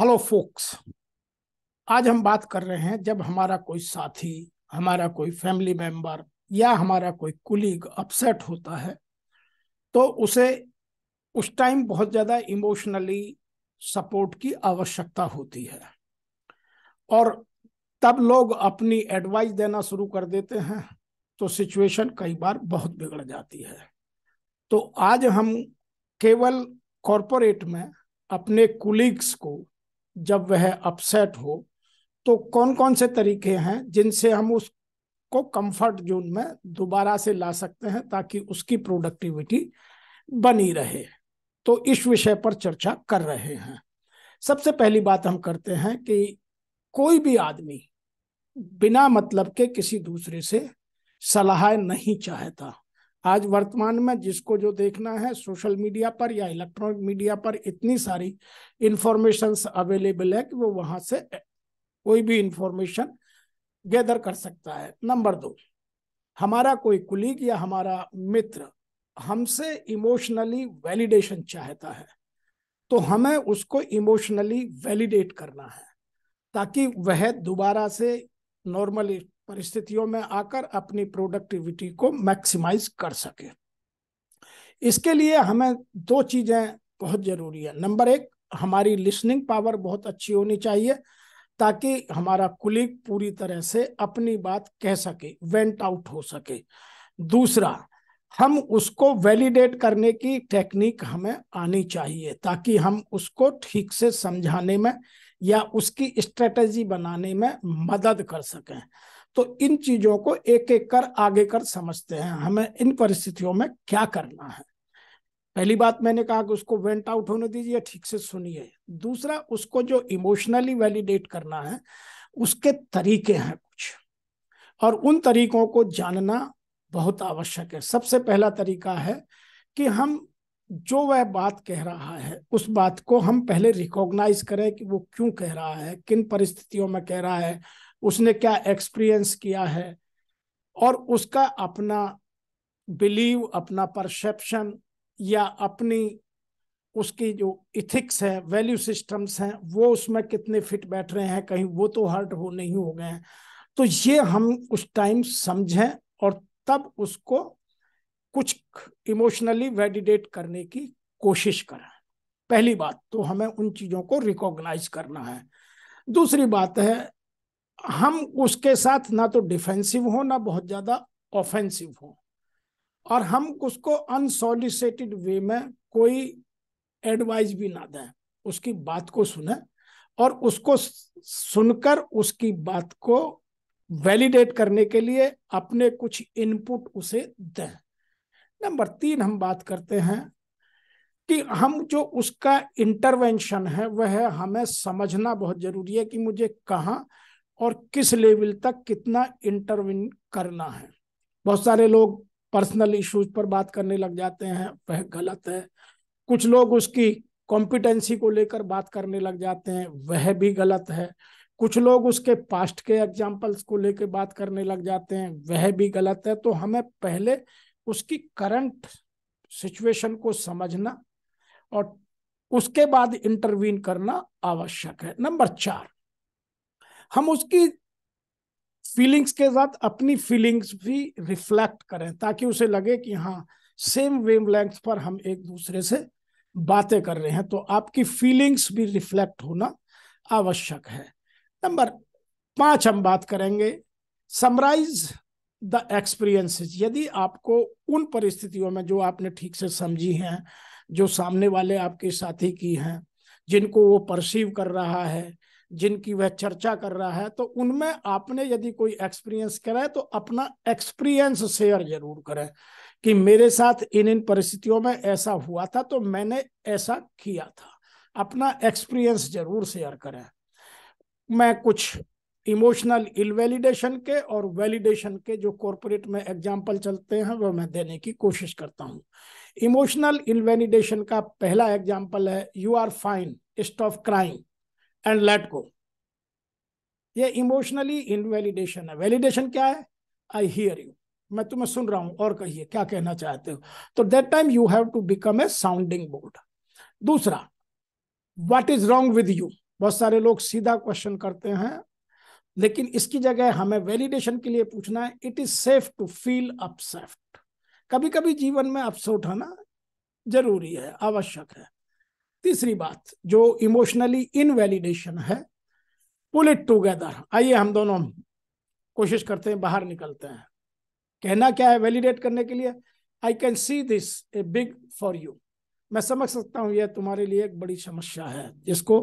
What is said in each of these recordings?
hello focus आज हम बात कर रहे हैं जब हमारा कोई साथी हमारा कोई फैमिली मेंबर या हमारा कोई कुलीग अपसेट होता है तो उसे उस टाइम बहुत ज़्यादा इमोशनली सपोर्ट की आवश्यकता होती है और तब लोग अपनी एडवाइस देना शुरू कर देते हैं तो सिचुएशन कई बार बहुत बिगड़ जाती है तो आज हम केवल कॉरपोरेट में अपने कुलीग्स को जब वह अपसेट हो तो कौन कौन से तरीके हैं जिनसे हम उसको कंफर्ट जोन में दोबारा से ला सकते हैं ताकि उसकी प्रोडक्टिविटी बनी रहे तो इस विषय पर चर्चा कर रहे हैं सबसे पहली बात हम करते हैं कि कोई भी आदमी बिना मतलब के किसी दूसरे से सलाह नहीं चाहता आज वर्तमान में जिसको जो देखना है सोशल मीडिया पर या इलेक्ट्रॉनिक मीडिया पर इतनी सारी इंफॉर्मेशन अवेलेबल है कि वो वहां से कोई भी इंफॉर्मेशन गैदर कर सकता है नंबर दो हमारा कोई कुलीग या हमारा मित्र हमसे इमोशनली वैलिडेशन चाहता है तो हमें उसको इमोशनली वैलिडेट करना है ताकि वह दोबारा से नॉर्मल परिस्थितियों में आकर अपनी प्रोडक्टिविटी को मैक्सिमाइज कर सके इसके लिए हमें दो चीजें बहुत जरूरी है नंबर एक हमारी लिसनिंग पावर बहुत अच्छी होनी चाहिए ताकि हमारा कुलीग पूरी तरह से अपनी बात कह सके वेंट आउट हो सके दूसरा हम उसको वैलिडेट करने की टेक्निक हमें आनी चाहिए ताकि हम उसको ठीक से समझाने में या उसकी स्ट्रेटजी बनाने में मदद कर सकें तो इन चीजों को एक एक कर आगे कर समझते हैं हमें इन परिस्थितियों में क्या करना है पहली बात मैंने कहा कि उसको वेंट आउट होने दीजिए ठीक से सुनिए दूसरा उसको जो इमोशनली वैलिडेट करना है उसके तरीके हैं कुछ और उन तरीकों को जानना बहुत आवश्यक है सबसे पहला तरीका है कि हम जो वह बात कह रहा है उस बात को हम पहले रिकॉग्नाइज करें कि वो क्यों कह रहा है किन परिस्थितियों में कह रहा है उसने क्या एक्सपीरियंस किया है और उसका अपना बिलीव अपना परसेप्शन या अपनी उसकी जो इथिक्स है वैल्यू सिस्टम्स हैं वो उसमें कितने फिट बैठ रहे हैं कहीं वो तो हर्ट हो नहीं हो गए हैं तो ये हम उस टाइम समझें और तब उसको कुछ इमोशनली वैलिडेट करने की कोशिश करें पहली बात तो हमें उन चीज़ों को रिकॉग्नाइज करना है दूसरी बात है हम उसके साथ ना तो डिफेंसिव हो ना बहुत ज्यादा ऑफेंसिव हो और हम उसको अनसोलिसिटेड वे में कोई एडवाइस भी ना दें उसकी बात को सुने और उसको सुनकर उसकी बात को वैलिडेट करने के लिए अपने कुछ इनपुट उसे दें नंबर तीन हम बात करते हैं कि हम जो उसका इंटरवेंशन है वह हमें समझना बहुत जरूरी है कि मुझे कहाँ और किस लेवल तक कितना इंटरविन करना है बहुत सारे लोग पर्सनल इश्यूज पर बात करने लग जाते हैं वह गलत है कुछ लोग उसकी कॉम्पिटेंसी को लेकर बात करने लग जाते हैं वह भी गलत है कुछ लोग उसके पास्ट के एग्जाम्पल्स को लेकर बात करने लग जाते हैं वह भी गलत है तो हमें पहले उसकी करंट सिचुएशन को समझना और उसके बाद इंटरवीन करना आवश्यक है नंबर चार हम उसकी फीलिंग्स के साथ अपनी फीलिंग्स भी रिफ्लेक्ट करें ताकि उसे लगे कि हाँ सेम वेवलेंथ पर हम एक दूसरे से बातें कर रहे हैं तो आपकी फीलिंग्स भी रिफ्लेक्ट होना आवश्यक है नंबर पांच हम बात करेंगे समराइज द एक्सपीरियंसेस यदि आपको उन परिस्थितियों में जो आपने ठीक से समझी हैं जो सामने वाले आपके साथी की हैं जिनको वो परसीव कर रहा है जिनकी वह चर्चा कर रहा है तो उनमें आपने यदि कोई एक्सपीरियंस करा है तो अपना एक्सपीरियंस शेयर जरूर करें कि मेरे साथ इन इन परिस्थितियों में ऐसा हुआ था तो मैंने ऐसा किया था अपना एक्सपीरियंस जरूर शेयर करें मैं कुछ इमोशनल इलवेलिडेशन के और वैलिडेशन के जो कॉरपोरेट में एग्जाम्पल चलते हैं वह मैं देने की कोशिश करता हूँ इमोशनल इलवेलिडेशन का पहला एग्जाम्पल है you are fine stop crying and let go ये इमोशनली इनवैलिडेशन है वैलिडेशन क्या है आई हियर यू मैं तुम्हें सुन रहा हूं और कहिए क्या कहना चाहते हो तो that time you have to become a sounding board दूसरा what is wrong with you बहुत सारे लोग सीधा क्वेश्चन करते हैं लेकिन इसकी जगह हमें वैलिडेशन के लिए पूछना है it is safe to feel upset कभी कभी जीवन में अपसोट उठाना जरूरी है आवश्यक है तीसरी बात जो इमोशनली इनवैलिडेशन है पुल इट टूगेदर आइए हम दोनों कोशिश करते हैं बाहर निकलते हैं कहना क्या है वैलिडेट करने के लिए I can see this a big for you मैं समझ सकता हूं यह तुम्हारे लिए एक बड़ी समस्या है जिसको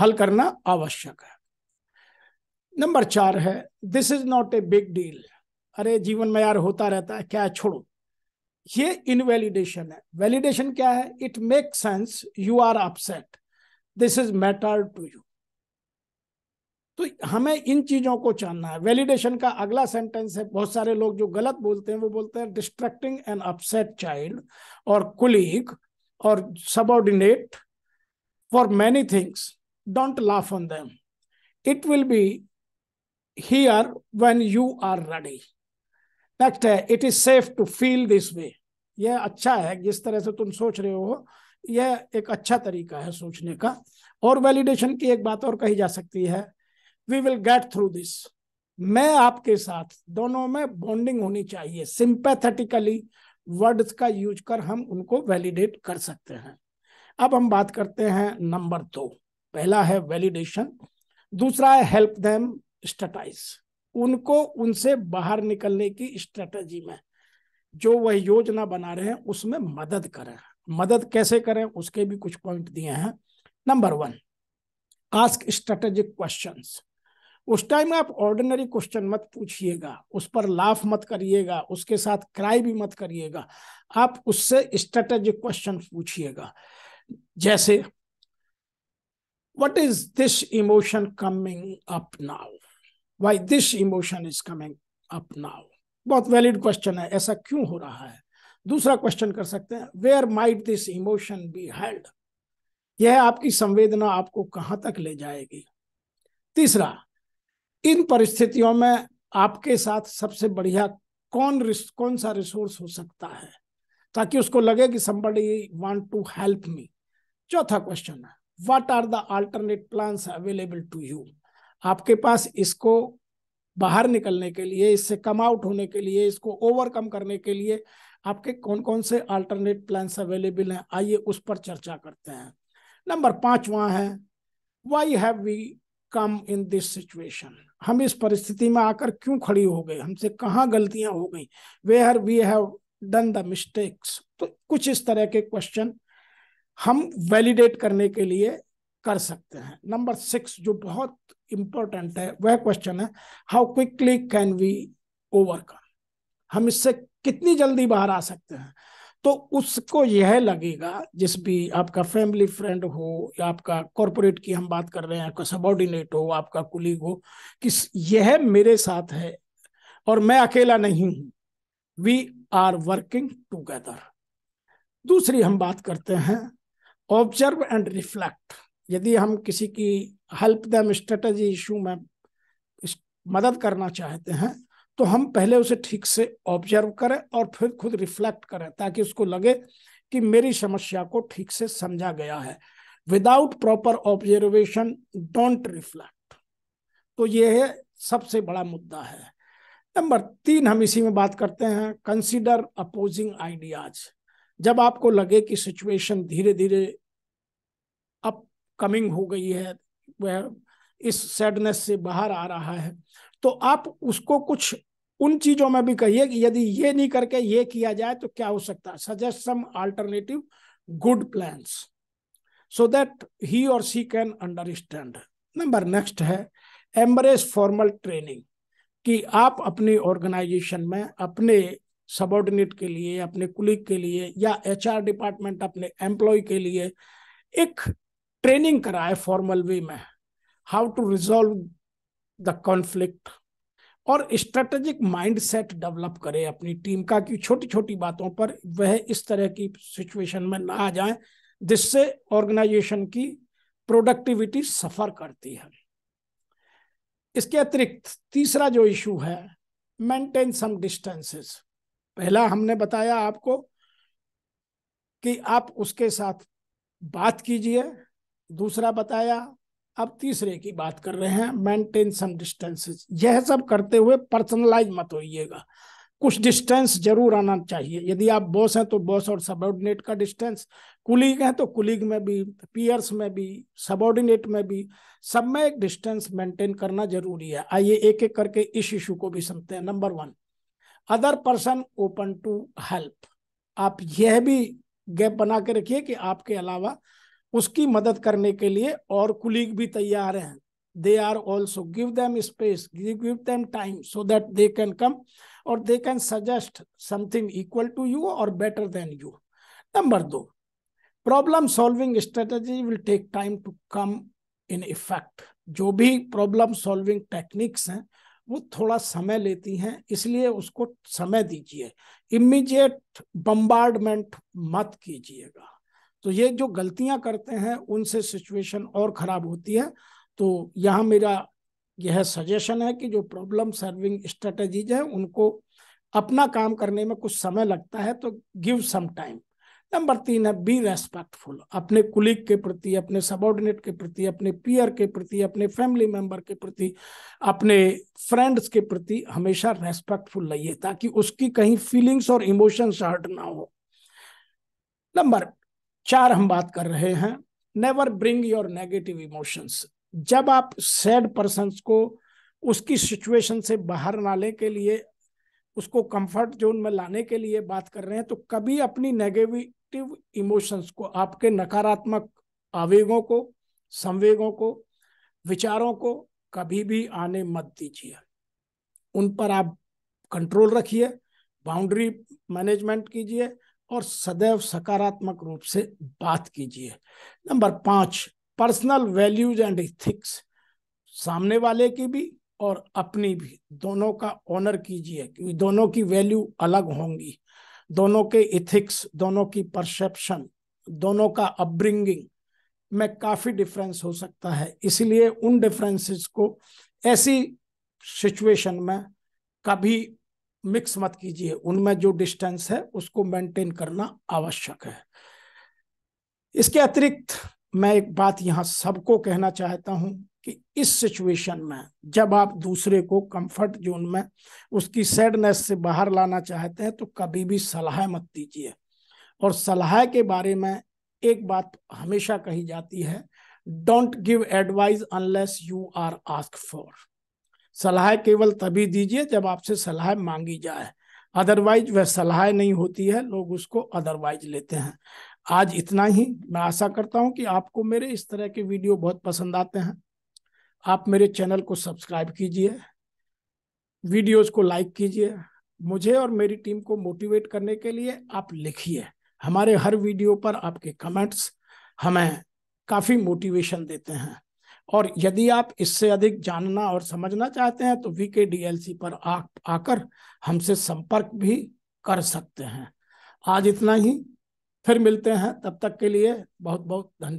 हल करना आवश्यक है नंबर चार है this is not a big deal अरे जीवन में यार होता रहता है क्या छोड़ो ये इनवैलिडेशन है वैलिडेशन क्या है it make sense you are upset this is matter to you तो हमें इन चीजों को जानना है वैलिडेशन का अगला सेंटेंस है बहुत सारे लोग जो गलत बोलते हैं वो बोलते हैं डिस्ट्रक्टिंग एन अपसेट चाइल्ड और कुलीग और subordinate for many things don't laugh on them it will be here when you are ready है it is safe to feel this way यह अच्छा है जिस तरह से तुम सोच रहे हो यह एक अच्छा तरीका है सोचने का और वैलिडेशन की एक बात और कही जा सकती है we will get through this मैं आपके साथ दोनों में बॉन्डिंग होनी चाहिए सिंपैथेटिकली वर्ड्स का यूज कर हम उनको वैलिडेट कर सकते हैं अब हम बात करते हैं नंबर दो पहला है वैलिडेशन दूसरा है हेल्प देम स्टेटाइज उनको उनसे बाहर निकलने की स्ट्रेटजी में जो वह योजना बना रहे हैं उसमें मदद करें मदद कैसे करें उसके भी कुछ पॉइंट दिए हैं number one ask strategic questions उस टाइम आप ऑर्डिनरी क्वेश्चन मत पूछिएगा उस पर लाफ मत करिएगा उसके साथ क्राई भी मत करिएगा आप उससे स्ट्रेटेजिक क्वेश्चन पूछिएगा जैसे what is this emotion coming up now why this emotion is coming up now बहुत वैलिड क्वेश्चन है ऐसा क्यों हो रहा है दूसरा क्वेश्चन कर सकते हैं where might this emotion be held यह आपकी संवेदना आपको कहां तक ले जाएगी तीसरा इन परिस्थितियों में आपके साथ सबसे बढ़िया कौन कौन सा रिसोर्स हो सकता है ताकि उसको लगे कि somebody want to help me चौथा क्वेश्चन है what are the alternate plans available to you आपके पास इसको बाहर निकलने के लिए इससे कम आउट होने के लिए इसको ओवरकम करने के लिए आपके कौन कौन से अल्टरनेट प्लान्स अवेलेबल हैं आइए उस पर चर्चा करते हैं नंबर पांचवा है why have we come in this situation हम इस परिस्थिति में आकर क्यों खड़ी हो गई हमसे कहाँ गलतियां हो गई where we have done the mistakes तो कुछ इस तरह के क्वेश्चन हम वैलिडेट करने के लिए कर सकते हैं नंबर सिक्स जो बहुत इंपॉर्टेंट है वह क्वेश्चन है how quickly can we overcome हम इससे कितनी जल्दी बाहर आ सकते हैं तो उसको यह लगेगा जिस भी आपका फैमिली फ्रेंड हो या आपका कॉरपोरेट की हम बात कर रहे हैं आपका सबॉर्डिनेट हो आपका कुलीग हो कि यह मेरे साथ है और मैं अकेला नहीं हूं वी आर वर्किंग टूगेदर दूसरी हम बात करते हैं ऑब्जर्व एंड रिफ्लेक्ट यदि हम किसी की हेल्प दम स्ट्रेटजी इशू में इस मदद करना चाहते हैं तो हम पहले उसे ठीक से ऑब्जर्व करें और फिर खुद रिफ्लेक्ट करें ताकि उसको लगे कि मेरी समस्या को ठीक से समझा गया है without proper observation don't reflect तो ये है सबसे बड़ा मुद्दा है नंबर तीन हम इसी में बात करते हैं कंसिडर अपोजिंग आइडियाज जब आपको लगे कि सिचुएशन धीरे धीरे कमिंग हो गई है वह इस सैडनेस से बाहर आ रहा है तो आप उसको कुछ उन चीजों में भी कहिए कि यदि ये नहीं करके ये किया जाए तो क्या हो सकता है suggest some alternative good plans so that he or she can understand number next है एम्बरेज फॉर्मल ट्रेनिंग कि आप अपनी ऑर्गेनाइजेशन में अपने सबॉर्डिनेट के लिए अपने कुलीग के लिए या एचआर डिपार्टमेंट अपने एम्प्लॉय के लिए एक ट्रेनिंग कराए फॉर्मल वे में how to resolve the conflict और स्ट्रेटेजिक माइंडसेट डेवलप करे अपनी टीम का कि छोटी छोटी बातों पर वह इस तरह की सिचुएशन में ना आ जाए जिससे ऑर्गेनाइजेशन की प्रोडक्टिविटी सफर करती है इसके अतिरिक्त तीसरा जो इशू है मेंटेन सम डिस्टेंसेस पहला हमने बताया आपको कि आप उसके साथ बात कीजिए दूसरा बताया अब तीसरे की बात कर रहे हैं मेंटेन सम डिस्टेंसेस यह सब करते हुए पर्सनलाइज मत होइएगा कुछ डिस्टेंस जरूर आना चाहिए यदि आप बॉस हैं तो बॉस और सबॉर्डिनेट का डिस्टेंस कुलीग हैं तो कुलीग में भी पीयर्स में भी सबॉर्डिनेट में भी सब में एक डिस्टेंस मेंटेन करना जरूरी है आइए एक एक करके इस इशू को भी समझते हैं number one other person open to help आप यह भी गैप बना के रखिए कि आपके अलावा उसकी मदद करने के लिए और कुलीग भी तैयार हैं they are also give them space give them time so that they can come or they can suggest something equal to you or better than you number दो problem solving strategy will take time to come in effect जो भी problem solving techniques हैं वो थोड़ा समय लेती हैं इसलिए उसको समय दीजिए इमीजिएट बम्बार्डमेंट मत कीजिएगा तो ये जो गलतियां करते हैं उनसे सिचुएशन और खराब होती है तो यहाँ मेरा यह सजेशन है कि जो प्रॉब्लम सर्विंग स्ट्रेटजीज है उनको अपना काम करने में कुछ समय लगता है तो गिव सम टाइम नंबर तीन है बी रेस्पेक्टफुल अपने कुलीग के प्रति अपने सबॉर्डिनेट के प्रति अपने पीयर के प्रति अपने फैमिली मेंबर के प्रति अपने फ्रेंड्स के प्रति हमेशा रेस्पेक्टफुल रहिए ताकि उसकी कहीं फीलिंग्स और इमोशंस हर्ट ना हो नंबर चार हम बात कर रहे हैं never bring your negative emotions जब आप सैड पर्सन को उसकी सिचुएशन से बाहर लाने के लिए उसको कंफर्ट जोन में लाने के लिए बात कर रहे हैं तो कभी अपनी नेगेटिव इमोशंस को आपके नकारात्मक आवेगों को संवेगों को विचारों को कभी भी आने मत दीजिए उन पर आप कंट्रोल रखिए बाउंड्री मैनेजमेंट कीजिए और सदैव सकारात्मक रूप से बात कीजिए नंबर पांच पर्सनल वैल्यूज एंड इथिक्स सामने वाले की भी और अपनी भी दोनों का ऑनर कीजिए क्योंकि दोनों की वैल्यू अलग होंगी दोनों के इथिक्स दोनों की परसेप्शन दोनों का अपब्रिंगिंग में काफ़ी डिफरेंस हो सकता है इसलिए उन डिफरेंसेस को ऐसी सिचुएशन में कभी मिक्स मत कीजिए उनमें जो डिस्टेंस है उसको मेंटेन करना आवश्यक है इसके अतिरिक्त मैं एक बात यहाँ सबको कहना चाहता हूँ कि इस सिचुएशन में जब आप दूसरे को कंफर्ट जोन में उसकी सैडनेस से बाहर लाना चाहते हैं तो कभी भी सलाह मत दीजिए और सलाह के बारे में एक बात हमेशा कही जाती है don't give advice unless you are ask for सलाह केवल तभी दीजिए जब आपसे सलाह मांगी जाए अदरवाइज वह सलाह नहीं होती है लोग उसको अदरवाइज लेते हैं आज इतना ही मैं आशा करता हूं कि आपको मेरे इस तरह के वीडियो बहुत पसंद आते हैं आप मेरे चैनल को सब्सक्राइब कीजिए वीडियोस को लाइक कीजिए मुझे और मेरी टीम को मोटिवेट करने के लिए आप लिखिए हमारे हर वीडियो पर आपके कमेंट्स हमें काफ़ी मोटिवेशन देते हैं और यदि आप इससे अधिक जानना और समझना चाहते हैं तो वी के डी एल सी पर आ, आकर हमसे संपर्क भी कर सकते हैं आज इतना ही फिर मिलते हैं तब तक के लिए बहुत बहुत धन्यवाद